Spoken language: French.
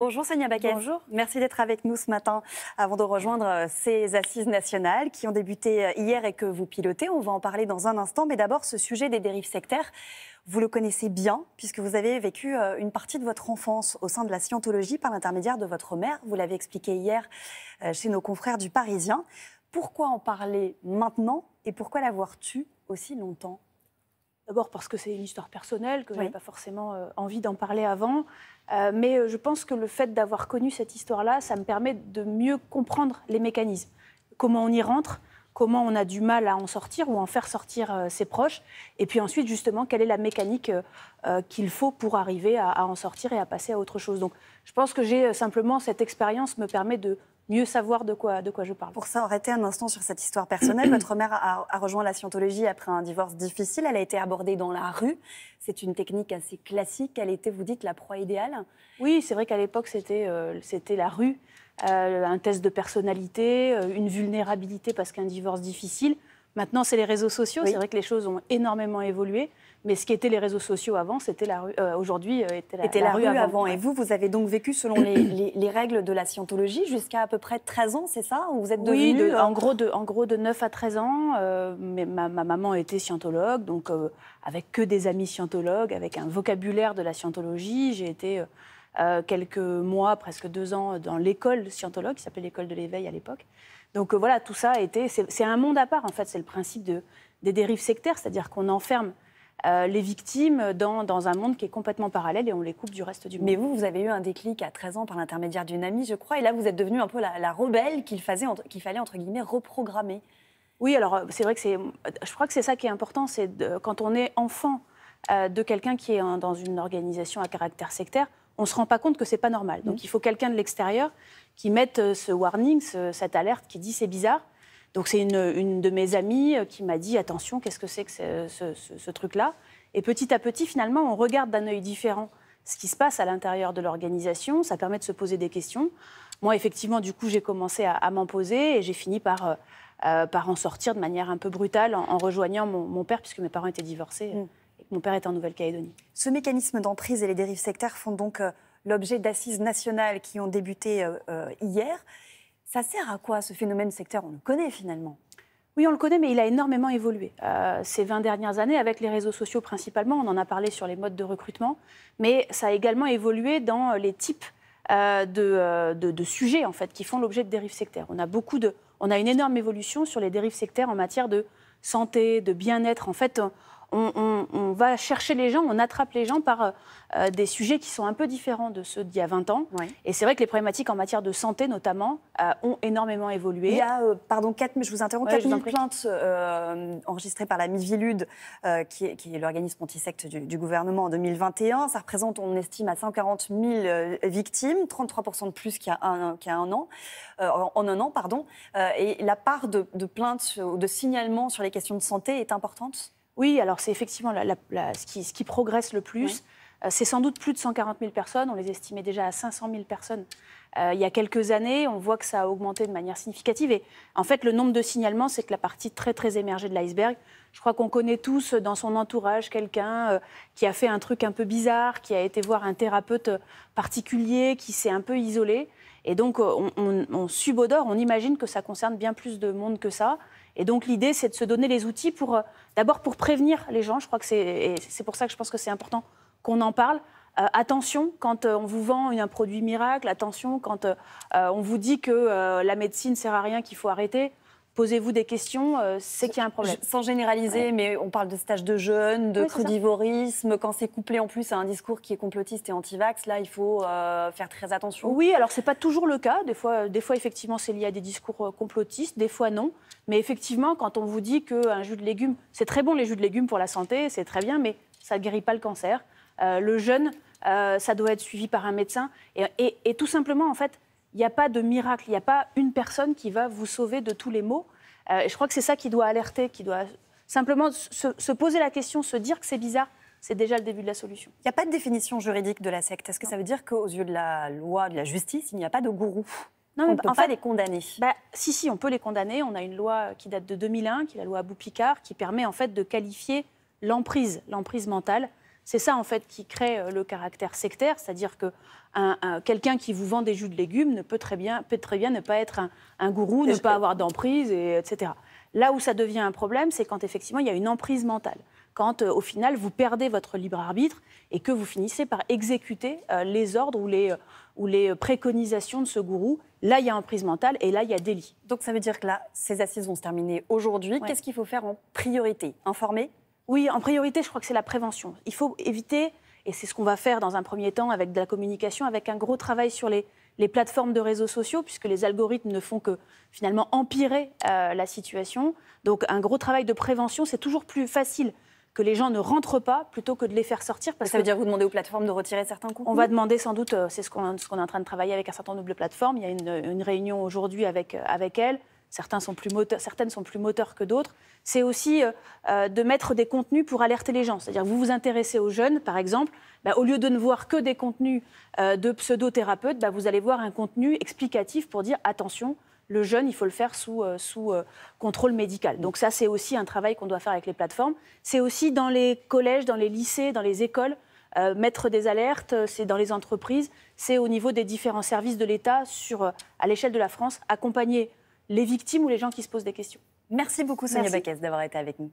Bonjour Sonia Baquet. Bonjour. Merci d'être avec nous ce matin avant de rejoindre euh, ces assises nationales qui ont débuté euh, hier et que vous pilotez. On va en parler dans un instant, mais d'abord ce sujet des dérives sectaires. Vous le connaissez bien puisque vous avez vécu euh, une partie de votre enfance au sein de la scientologie par l'intermédiaire de votre mère. Vous l'avez expliqué hier chez nos confrères du Parisien. Pourquoi en parler maintenant et pourquoi l'avoir tu aussi longtemps D'abord parce que c'est une histoire personnelle, que je n'ai pas forcément euh, envie d'en parler avant. Euh, mais euh, je pense que le fait d'avoir connu cette histoire-là, ça me permet de mieux comprendre les mécanismes. Comment on y rentre, comment on a du mal à en sortir ou en faire sortir ses proches, et puis ensuite justement quelle est la mécanique qu'il faut pour arriver à, en sortir et à passer à autre chose. Donc je pense que j'ai simplement cette expérience me permet de mieux savoir de quoi, je parle. Pour ça, s'arrêter un instant sur cette histoire personnelle, votre mère a, rejoint la scientologie après un divorce difficile. Elle a été abordée dans la rue. C'est une technique assez classique. Elle était, vous dites, la proie idéale. Oui, c'est vrai qu'à l'époque, c'était euh, la rue, euh, un test de personnalité, euh, une vulnérabilité parce qu'un divorce difficile. Maintenant, c'est les réseaux sociaux. C'est vrai que les choses ont énormément évolué. Mais ce qui était les réseaux sociaux avant, c'était la rue. Euh, aujourd'hui, euh, était la, rue, avant. Et vous, vous avez donc vécu selon les, règles de la scientologie jusqu'à à peu près 13 ans, c'est ça vous êtes Oui, euh, en, gros de, en gros de 9 à 13 ans. mais ma, ma, maman était scientologue, donc avec que des amis scientologues, avec un vocabulaire de la scientologie. J'ai été quelques mois, presque deux ans, dans l'école scientologue, qui s'appelait l'école de l'éveil à l'époque. Donc euh, voilà, tout ça a été. C'est un monde à part, en fait. C'est le principe des dérives sectaires, c'est-à-dire qu'on enferme euh, les victimes dans, un monde qui est complètement parallèle et on les coupe du reste du monde. Mais vous, vous avez eu un déclic à 13 ans par l'intermédiaire d'une amie, je crois, et là, vous êtes devenue un peu la, rebelle qu'il fallait, entre guillemets, reprogrammer. Oui, alors euh, c'est vrai que c'est. Je crois que c'est ça qui est important, c'est quand on est enfant de quelqu'un qui est dans une organisation à caractère sectaire, on ne se rend pas compte que ce n'est pas normal. Donc mmh. il faut quelqu'un de l'extérieur qui mette euh, ce warning, cette alerte, qui dit c'est bizarre. Donc c'est une, de mes amies euh, qui m'a dit attention, qu'est-ce que c'est que ce, truc-là Et petit à petit, finalement, on regarde d'un œil différent ce qui se passe à l'intérieur de l'organisation. Ça permet de se poser des questions. Moi, effectivement, du coup, j'ai commencé à, m'en poser et j'ai fini par, euh, par en sortir de manière un peu brutale en, rejoignant mon, père, puisque mes parents étaient divorcés. Mmh. Mon père est en Nouvelle-Calédonie. Ce mécanisme d'emprise et les dérives sectaires font donc euh, l'objet d'assises nationales qui ont débuté euh, euh, hier. Ça sert à quoi ce phénomène sectaire On le connaît finalement. Oui, on le connaît, mais il a énormément évolué ces 20 dernières années, avec les réseaux sociaux principalement. On en a parlé sur les modes de recrutement, mais ça a également évolué dans les types de, de, de, sujets en fait, qui font l'objet de dérives sectaires. On a, beaucoup de, on a une énorme évolution sur les dérives sectaires en matière de santé, de bien-être. En fait, on, va chercher les gens, on attrape les gens par euh, euh, des sujets qui sont un peu différents de ceux d'il y a 20 ans. Et c'est vrai que les problématiques en matière de santé, notamment, euh, ont énormément évolué. Il y a, pardon, 4, je vous interromps, 4000 plaintes enregistrées par la Mivilude, qui est, l'organisme antisecte du, gouvernement en 2021. Ça représente, on estime, à 140 000 victimes, 33 de plus qu'il y a un, an, en un an, pardon. et la part de, de plaintes ou de signalements sur les questions de santé est importante oui, alors c'est effectivement la, ce, qui, progresse le plus. Euh, c'est sans doute plus de 140 000 personnes. On les estimait déjà à 500 000 personnes euh, il y a quelques années. On voit que ça a augmenté de manière significative. Et en fait, le nombre de signalements, c'est que la partie très, très émergée de l'iceberg. Je crois qu'on connaît tous euh, dans son entourage quelqu'un qui a fait un truc un peu bizarre, qui a été voir un thérapeute particulier, qui s'est un peu isolé. Et donc, on, on subodore, on imagine que ça concerne bien plus de monde que ça. Et donc l'idée, c'est de se donner les outils pour, d'abord pour prévenir les gens. Je crois que c'est pour ça que je pense que c'est important qu'on en parle. Euh, attention quand euh, on vous vend un produit miracle, attention quand euh, on vous dit que la médecine ne sert à rien, qu'il faut arrêter. Posez-vous des questions, c'est qu'il y a un problème. Sans généraliser, mais on parle de stage de jeunes, de crudivorisme. Quand c'est couplé en plus à un discours qui est complotiste et anti-vax, là, il faut faire très attention. Oui, alors ce n'est pas toujours le cas. Des fois, des fois effectivement, c'est lié à des discours complotistes, des fois non. Mais effectivement, quand on vous dit qu'un jus de légumes, c'est très bon les jus de légumes pour la santé, c'est très bien, mais ça ne guérit pas le cancer. Euh, le jeune, euh, ça doit être suivi par un médecin. Et, tout simplement, en fait, il n'y a pas de miracle, il n'y a pas une personne qui va vous sauver de tous les maux. Euh, et je crois que c'est ça qui doit alerter, qui doit simplement se, poser la question, se dire que c'est bizarre c'est déjà le début de la solution. Il n'y a pas de définition juridique de la secte. Est-ce que ça veut dire qu'aux yeux de la loi, de la justice, il n'y a pas de gourou non, on ne peut pas les condamner. Bah, si, si, on peut les condamner. On a une loi qui date de 2001, qui est la loi Boupicard qui permet en fait de qualifier l'emprise, l'emprise mentale. C'est ça en fait qui crée euh, le caractère sectaire, c'est-à-dire que quelqu'un qui vous vend des jus de légumes ne peut très bien, ne pas être un, gourou, ne pas avoir d'emprise, etc. Là où ça devient un problème, c'est quand effectivement il y a une emprise mentale quand euh, au final vous perdez votre libre arbitre et que vous finissez par exécuter euh, les ordres ou les, préconisations de ce gourou. Là, il y a emprise mentale et là, il y a délit. Donc ça veut dire que là, ces assises vont se terminer aujourd'hui. Qu'est-ce qu'il faut faire en priorité Informer oui, en priorité, je crois que c'est la prévention. Il faut éviter, et c'est ce qu'on va faire dans un premier temps avec de la communication, avec un gros travail sur les, plateformes de réseaux sociaux, puisque les algorithmes ne font que finalement empirer euh, la situation. Donc un gros travail de prévention, c'est toujours plus facile que les gens ne rentrent pas plutôt que de les faire sortir. Parce ça veut dire que vous demandez aux plateformes de retirer certains contenus On va demander sans doute, euh, c'est ce qu'on est en train de travailler avec un certain nombre de plateformes. Il y a une, une réunion aujourd'hui avec, euh, avec elles certains sont plus certaines sont plus moteurs que d'autres, c'est aussi euh, euh, de mettre des contenus pour alerter les gens. C'est-à-dire vous vous intéressez aux jeunes, par exemple, bah, au lieu de ne voir que des contenus euh, de pseudo-thérapeutes, bah, vous allez voir un contenu explicatif pour dire attention, le jeune, il faut le faire sous, sous contrôle médical. Donc ça, c'est aussi un travail qu'on doit faire avec les plateformes. C'est aussi dans les collèges, dans les lycées, dans les écoles, mettre des alertes, c'est dans les entreprises, c'est au niveau des différents services de l'État sur, à l'échelle de la France, accompagner les victimes ou les gens qui se posent des questions. Merci beaucoup Sonia d'avoir été avec nous.